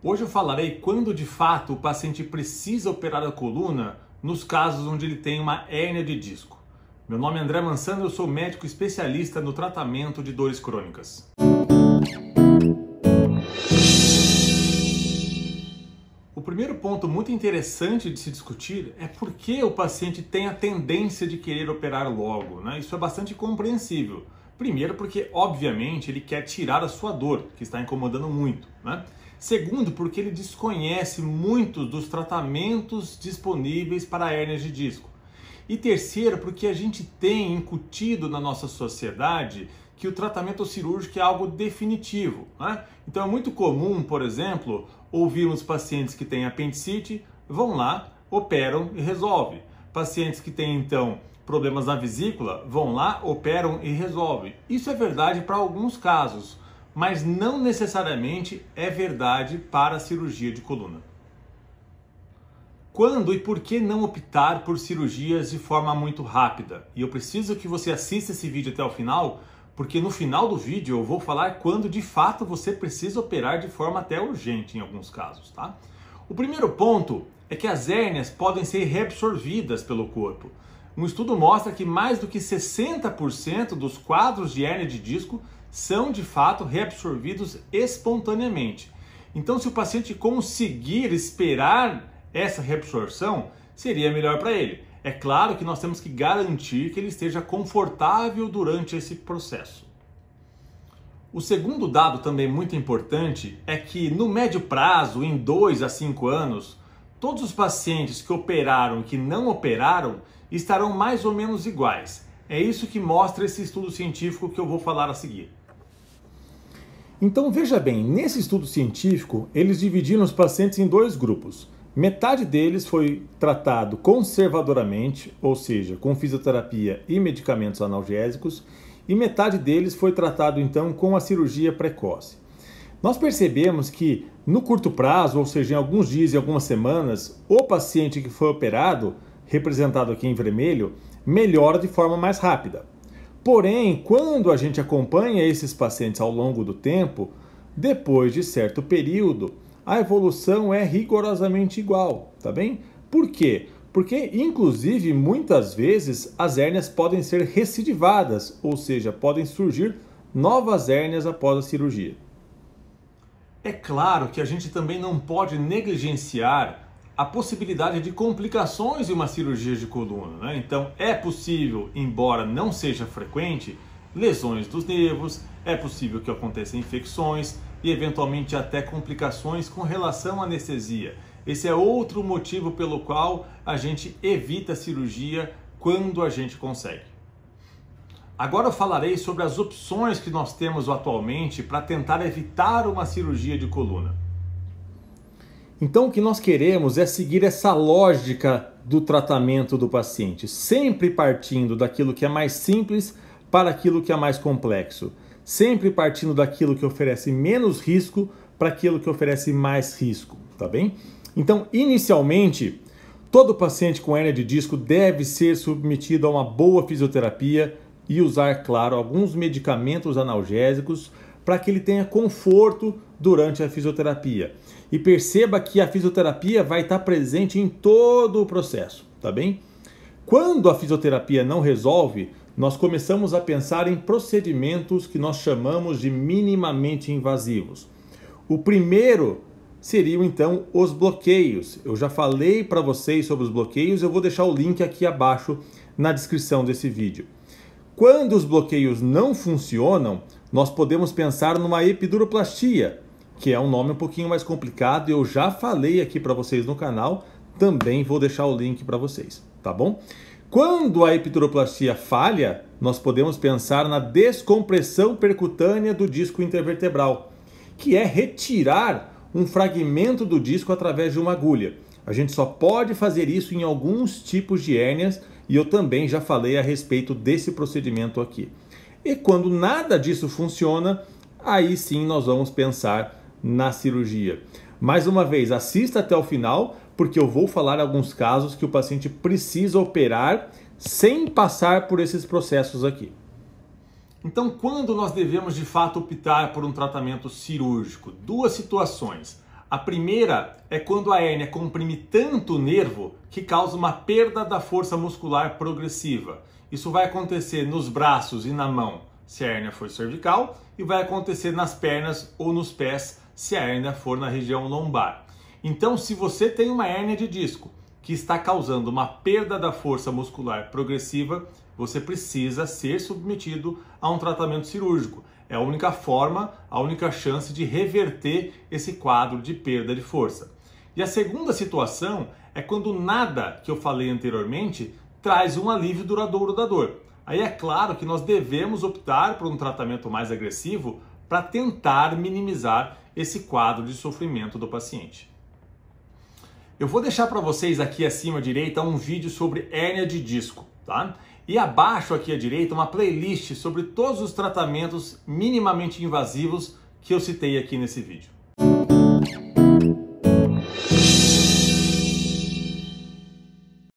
Hoje eu falarei quando de fato o paciente precisa operar a coluna nos casos onde ele tem uma hérnia de disco. Meu nome é André Mansano, eu sou médico especialista no tratamento de dores crônicas. O primeiro ponto muito interessante de se discutir é por que o paciente tem a tendência de querer operar logo. Né? Isso é bastante compreensível. Primeiro, porque obviamente ele quer tirar a sua dor, que está incomodando muito, né? Segundo, porque ele desconhece muitos dos tratamentos disponíveis para hérnias de disco. E terceiro, porque a gente tem incutido na nossa sociedade que o tratamento cirúrgico é algo definitivo. Né? Então é muito comum, por exemplo, ouvirmos pacientes que têm apendicite, vão lá, operam e resolve. Pacientes que têm então problemas na vesícula, vão lá, operam e resolvem. Isso é verdade para alguns casos, mas não necessariamente é verdade para a cirurgia de coluna. Quando e por que não optar por cirurgias de forma muito rápida? E eu preciso que você assista esse vídeo até o final, porque no final do vídeo eu vou falar quando de fato você precisa operar de forma até urgente em alguns casos, tá? O primeiro ponto é que as hérnias podem ser reabsorvidas pelo corpo um estudo mostra que mais do que 60% dos quadros de hernia de disco são de fato reabsorvidos espontaneamente. Então, se o paciente conseguir esperar essa reabsorção, seria melhor para ele. É claro que nós temos que garantir que ele esteja confortável durante esse processo. O segundo dado também muito importante é que no médio prazo, em 2 a 5 anos, Todos os pacientes que operaram e que não operaram estarão mais ou menos iguais. É isso que mostra esse estudo científico que eu vou falar a seguir. Então veja bem, nesse estudo científico, eles dividiram os pacientes em dois grupos. Metade deles foi tratado conservadoramente, ou seja, com fisioterapia e medicamentos analgésicos, e metade deles foi tratado então com a cirurgia precoce. Nós percebemos que no curto prazo, ou seja, em alguns dias e algumas semanas, o paciente que foi operado, representado aqui em vermelho, melhora de forma mais rápida. Porém, quando a gente acompanha esses pacientes ao longo do tempo, depois de certo período, a evolução é rigorosamente igual, tá bem? Por quê? Porque, inclusive, muitas vezes as hérnias podem ser recidivadas, ou seja, podem surgir novas hérnias após a cirurgia. É claro que a gente também não pode negligenciar a possibilidade de complicações em uma cirurgia de coluna. Né? Então, é possível, embora não seja frequente, lesões dos nervos, é possível que aconteçam infecções e, eventualmente, até complicações com relação à anestesia. Esse é outro motivo pelo qual a gente evita a cirurgia quando a gente consegue. Agora eu falarei sobre as opções que nós temos atualmente para tentar evitar uma cirurgia de coluna. Então, o que nós queremos é seguir essa lógica do tratamento do paciente, sempre partindo daquilo que é mais simples para aquilo que é mais complexo, sempre partindo daquilo que oferece menos risco para aquilo que oferece mais risco, tá bem? Então, inicialmente, todo paciente com hernia de disco deve ser submetido a uma boa fisioterapia e usar, claro, alguns medicamentos analgésicos para que ele tenha conforto durante a fisioterapia. E perceba que a fisioterapia vai estar tá presente em todo o processo, tá bem? Quando a fisioterapia não resolve, nós começamos a pensar em procedimentos que nós chamamos de minimamente invasivos. O primeiro seriam então os bloqueios. Eu já falei para vocês sobre os bloqueios, eu vou deixar o link aqui abaixo na descrição desse vídeo. Quando os bloqueios não funcionam, nós podemos pensar numa epiduroplastia, que é um nome um pouquinho mais complicado. Eu já falei aqui para vocês no canal, também vou deixar o link para vocês, tá bom? Quando a epiduroplastia falha, nós podemos pensar na descompressão percutânea do disco intervertebral, que é retirar um fragmento do disco através de uma agulha. A gente só pode fazer isso em alguns tipos de hérnias e eu também já falei a respeito desse procedimento aqui. E quando nada disso funciona, aí sim nós vamos pensar na cirurgia. Mais uma vez, assista até o final, porque eu vou falar alguns casos que o paciente precisa operar sem passar por esses processos aqui. Então, quando nós devemos de fato optar por um tratamento cirúrgico? Duas situações a primeira é quando a hérnia comprime tanto o nervo que causa uma perda da força muscular progressiva. Isso vai acontecer nos braços e na mão se a hérnia for cervical e vai acontecer nas pernas ou nos pés se a hérnia for na região lombar. Então, se você tem uma hérnia de disco que está causando uma perda da força muscular progressiva, você precisa ser submetido a um tratamento cirúrgico. É a única forma, a única chance de reverter esse quadro de perda de força. E a segunda situação é quando nada que eu falei anteriormente traz um alívio duradouro da dor. Aí é claro que nós devemos optar por um tratamento mais agressivo para tentar minimizar esse quadro de sofrimento do paciente. Eu vou deixar para vocês aqui acima à direita um vídeo sobre hérnia de disco, tá? E abaixo aqui à direita, uma playlist sobre todos os tratamentos minimamente invasivos que eu citei aqui nesse vídeo.